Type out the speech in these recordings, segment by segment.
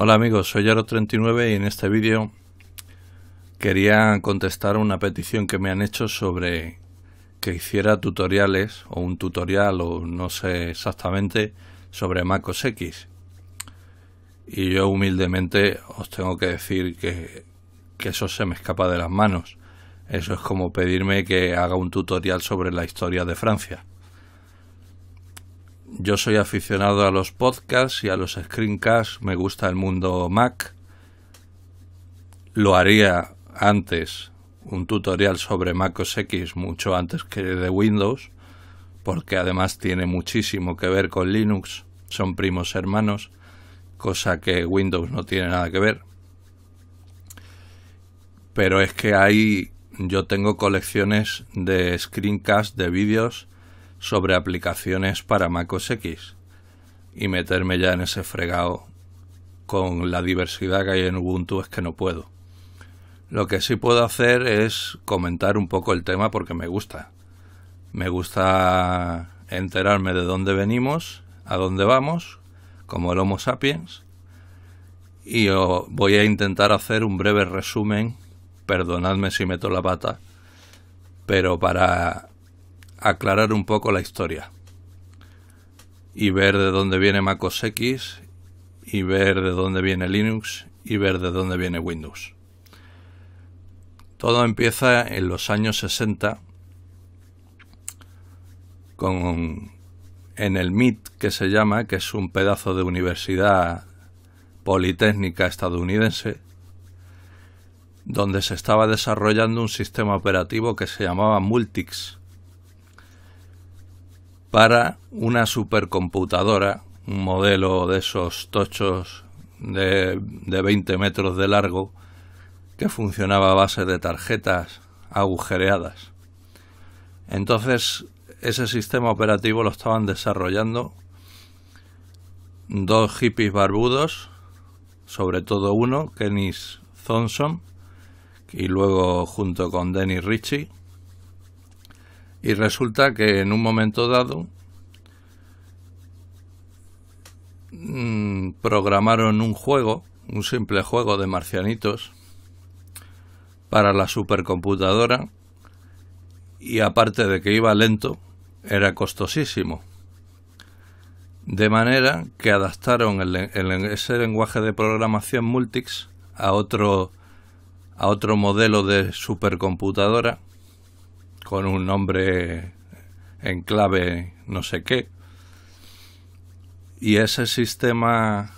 Hola amigos, soy Yaro39 y en este vídeo quería contestar una petición que me han hecho sobre que hiciera tutoriales o un tutorial o no sé exactamente sobre MacOS X. Y yo humildemente os tengo que decir que, que eso se me escapa de las manos. Eso es como pedirme que haga un tutorial sobre la historia de Francia. Yo soy aficionado a los podcasts y a los screencasts, me gusta el mundo Mac. Lo haría antes un tutorial sobre Mac OS X mucho antes que de Windows, porque además tiene muchísimo que ver con Linux, son primos hermanos, cosa que Windows no tiene nada que ver. Pero es que ahí yo tengo colecciones de screencasts de vídeos sobre aplicaciones para MacOS X y meterme ya en ese fregado con la diversidad que hay en Ubuntu es que no puedo. Lo que sí puedo hacer es comentar un poco el tema porque me gusta. Me gusta enterarme de dónde venimos, a dónde vamos, como el Homo sapiens, y voy a intentar hacer un breve resumen, perdonadme si meto la pata, pero para aclarar un poco la historia y ver de dónde viene MacOS X y ver de dónde viene Linux y ver de dónde viene Windows. Todo empieza en los años 60 en el MIT que se llama, que es un pedazo de universidad politécnica estadounidense, donde se estaba desarrollando un sistema operativo que se llamaba Multics para una supercomputadora, un modelo de esos tochos de, 20 metros de largo, que funcionaba a base de tarjetas agujereadas. Entonces, ese sistema operativo lo estaban desarrollando dos hippies barbudos, sobre todo uno, Kenny Thompson, y luego junto con Dennis Ritchie, y resulta que en un momento dado mm, programaron un juego, un simple juego de marcianitos, para la supercomputadora y aparte de que iba lento, era costosísimo. De manera que adaptaron ese lenguaje de programación Multics a otro, a otro modelo de supercomputadora con un nombre en clave no sé qué. Y ese sistema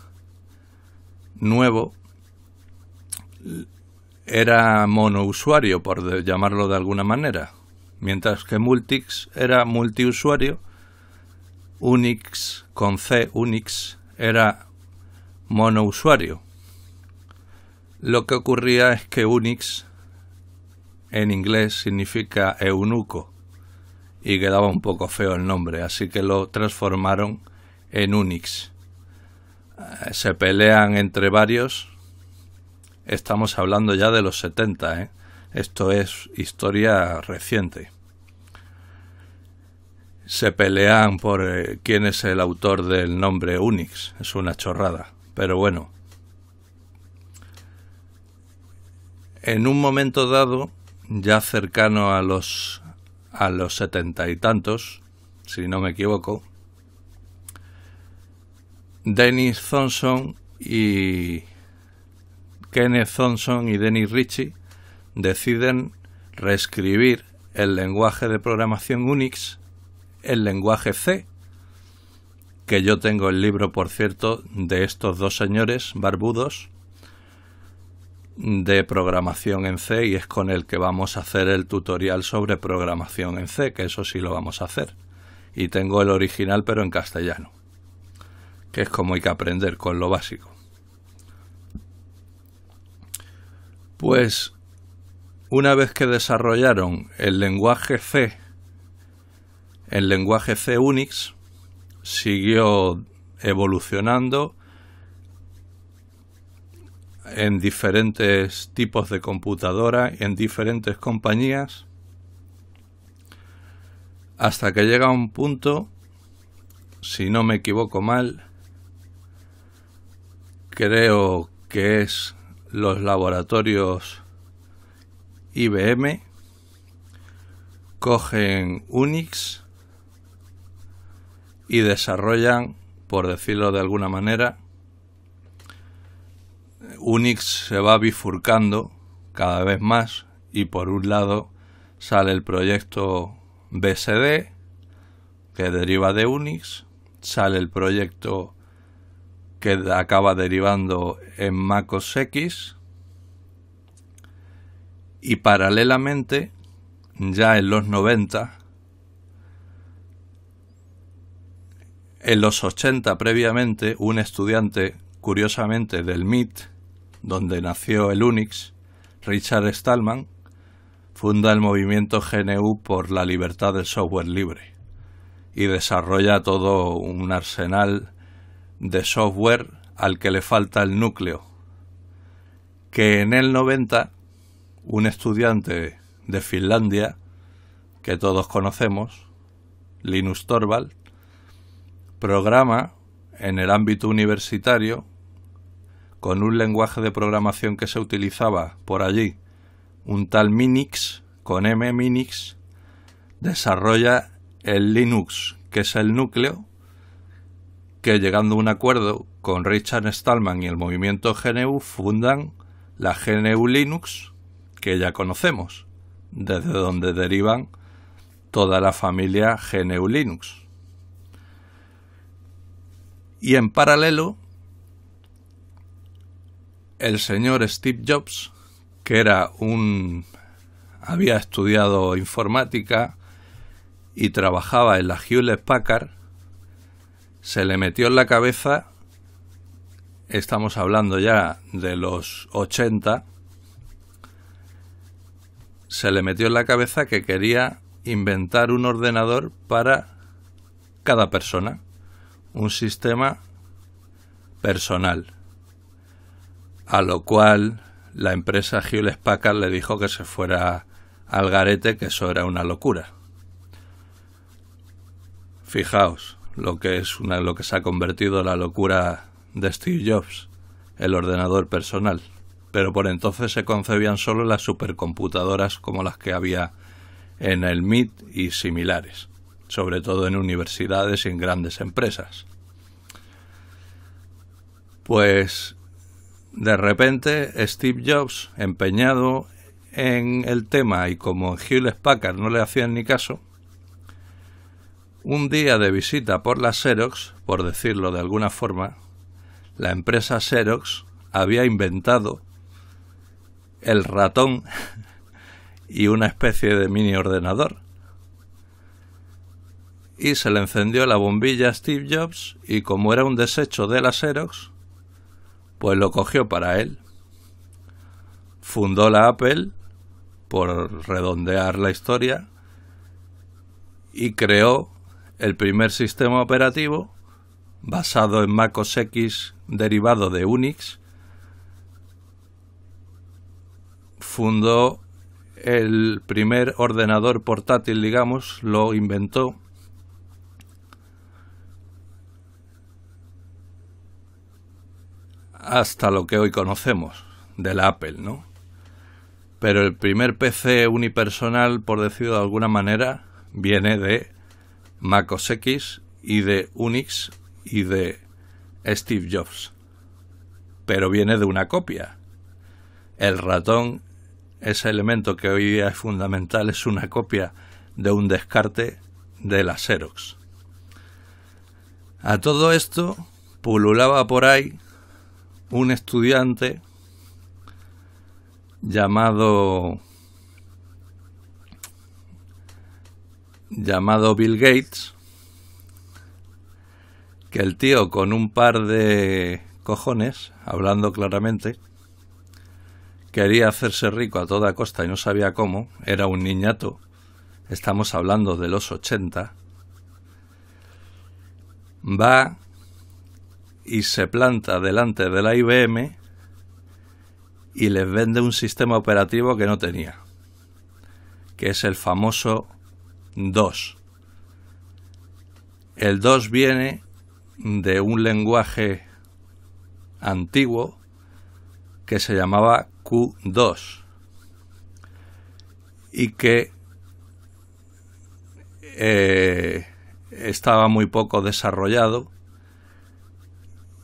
nuevo era monousuario, por llamarlo de alguna manera, mientras que Multix era multiusuario, Unix con C, Unix, era monousuario. Lo que ocurría es que Unix en inglés significa eunuco y quedaba un poco feo el nombre, así que lo transformaron en Unix. Eh, se pelean entre varios. Estamos hablando ya de los 70, ¿eh? Esto es historia reciente. Se pelean por eh, quién es el autor del nombre Unix. Es una chorrada, pero bueno. En un momento dado, ya cercano a los a los setenta y tantos, si no me equivoco, Dennis Thompson y Kenneth Thompson y Dennis Ritchie deciden reescribir el lenguaje de programación Unix, el lenguaje C, que yo tengo el libro, por cierto, de estos dos señores barbudos, de programación en C y es con el que vamos a hacer el tutorial sobre programación en C, que eso sí lo vamos a hacer. Y tengo el original pero en castellano, que es como hay que aprender con lo básico. Pues una vez que desarrollaron el lenguaje C, el lenguaje C Unix siguió evolucionando en diferentes tipos de computadora, en diferentes compañías, hasta que llega un punto, si no me equivoco mal, creo que es los laboratorios IBM, cogen Unix y desarrollan, por decirlo de alguna manera, Unix se va bifurcando cada vez más y por un lado sale el proyecto BSD que deriva de Unix, sale el proyecto que acaba derivando en MacOS X y paralelamente ya en los 90 en los 80 previamente un estudiante curiosamente del MIT donde nació el Unix, Richard Stallman funda el movimiento GNU por la libertad del software libre y desarrolla todo un arsenal de software al que le falta el núcleo. Que en el 90 un estudiante de Finlandia que todos conocemos, Linus Torvald, programa en el ámbito universitario con un lenguaje de programación que se utilizaba por allí, un tal Minix, con M Minix, desarrolla el Linux, que es el núcleo, que llegando a un acuerdo con Richard Stallman y el movimiento GNU fundan la GNU Linux, que ya conocemos, desde donde derivan toda la familia GNU Linux. Y en paralelo el señor Steve Jobs, que era un había estudiado informática y trabajaba en la Hewlett Packard, se le metió en la cabeza, estamos hablando ya de los 80, se le metió en la cabeza que quería inventar un ordenador para cada persona, un sistema personal a lo cual la empresa Hewlett Packard le dijo que se fuera al garete, que eso era una locura. Fijaos lo que es una, lo que se ha convertido la locura de Steve Jobs, el ordenador personal. Pero por entonces se concebían solo las supercomputadoras como las que había en el MIT y similares, sobre todo en universidades y en grandes empresas. Pues de repente, Steve Jobs, empeñado en el tema y como Hewlett Packard no le hacían ni caso, un día de visita por la Xerox, por decirlo de alguna forma, la empresa Xerox había inventado el ratón y una especie de mini ordenador. Y se le encendió la bombilla a Steve Jobs y como era un desecho de la Xerox, pues lo cogió para él. Fundó la Apple, por redondear la historia, y creó el primer sistema operativo basado en MacOS X derivado de Unix. Fundó el primer ordenador portátil, digamos, lo inventó hasta lo que hoy conocemos la Apple, ¿no? Pero el primer PC unipersonal, por decirlo de alguna manera, viene de Mac OS X y de Unix y de Steve Jobs. Pero viene de una copia. El ratón, ese elemento que hoy día es fundamental, es una copia de un descarte de la Xerox. A todo esto pululaba por ahí un estudiante llamado llamado Bill Gates que el tío con un par de cojones hablando claramente quería hacerse rico a toda costa y no sabía cómo era un niñato estamos hablando de los 80 va y se planta delante de la IBM y les vende un sistema operativo que no tenía, que es el famoso 2. El 2 viene de un lenguaje antiguo que se llamaba Q2 y que eh, estaba muy poco desarrollado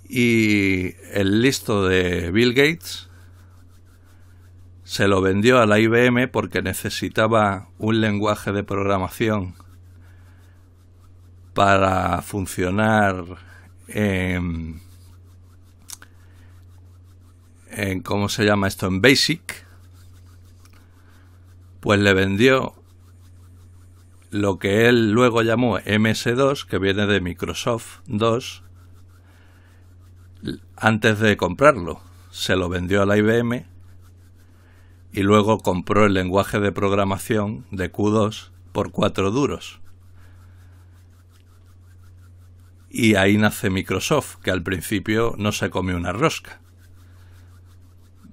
y el listo de Bill Gates se lo vendió a la IBM porque necesitaba un lenguaje de programación para funcionar en, ¿cómo se llama esto? En Basic, pues le vendió lo que él luego llamó MS2, que viene de Microsoft 2, antes de comprarlo, se lo vendió a la IBM y luego compró el lenguaje de programación de Q2 por cuatro duros. Y ahí nace Microsoft, que al principio no se comió una rosca.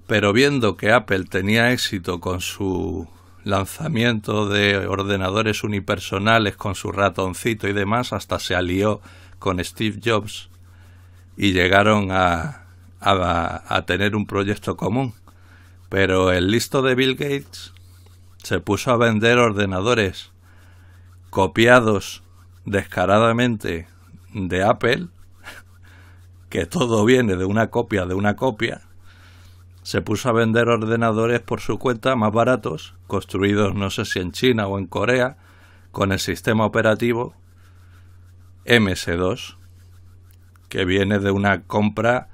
Pero viendo que Apple tenía éxito con su lanzamiento de ordenadores unipersonales con su ratoncito y demás, hasta se alió con Steve Jobs y llegaron a, a, tener un proyecto común. Pero el listo de Bill Gates se puso a vender ordenadores copiados descaradamente de Apple, que todo viene de una copia de una copia, se puso a vender ordenadores por su cuenta más baratos, construidos no sé si en China o en Corea, con el sistema operativo MS2 que viene de una compra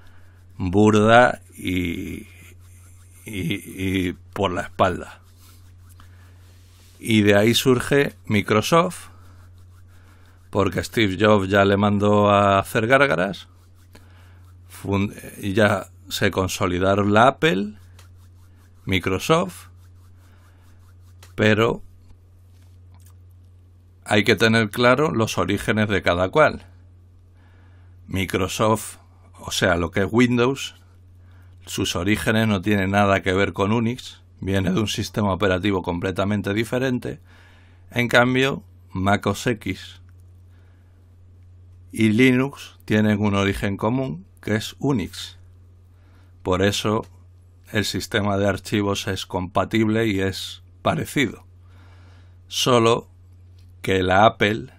burda y, y, por la espalda. Y de ahí surge Microsoft, porque Steve Jobs ya le mandó a hacer gárgaras, ya se consolidaron la Apple, Microsoft, pero hay que tener claro los orígenes de cada cual. Microsoft, o sea, lo que es Windows, sus orígenes no tienen nada que ver con Unix, viene de un sistema operativo completamente diferente. En cambio, Mac OS X y Linux tienen un origen común, que es Unix. Por eso el sistema de archivos es compatible y es parecido. Solo que la Apple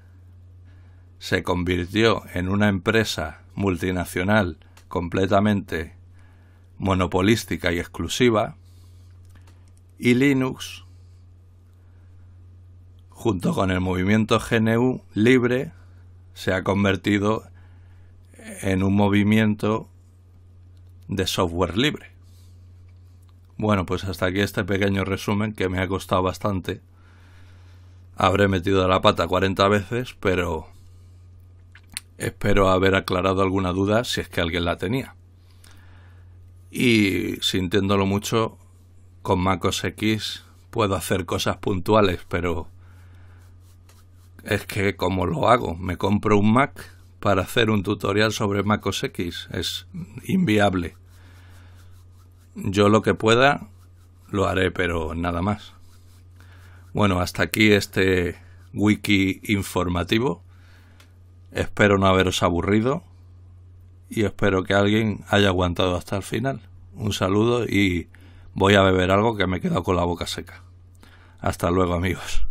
se convirtió en una empresa multinacional completamente monopolística y exclusiva, y Linux, junto con el movimiento GNU libre, se ha convertido en un movimiento de software libre. Bueno, pues hasta aquí este pequeño resumen que me ha costado bastante. Habré metido la pata 40 veces, pero Espero haber aclarado alguna duda si es que alguien la tenía. Y sintiéndolo mucho, con MacOS X puedo hacer cosas puntuales, pero es que como lo hago, me compro un Mac para hacer un tutorial sobre MacOS X, es inviable. Yo lo que pueda lo haré, pero nada más. Bueno, hasta aquí este wiki informativo. Espero no haberos aburrido y espero que alguien haya aguantado hasta el final. Un saludo y voy a beber algo que me he quedado con la boca seca. Hasta luego amigos.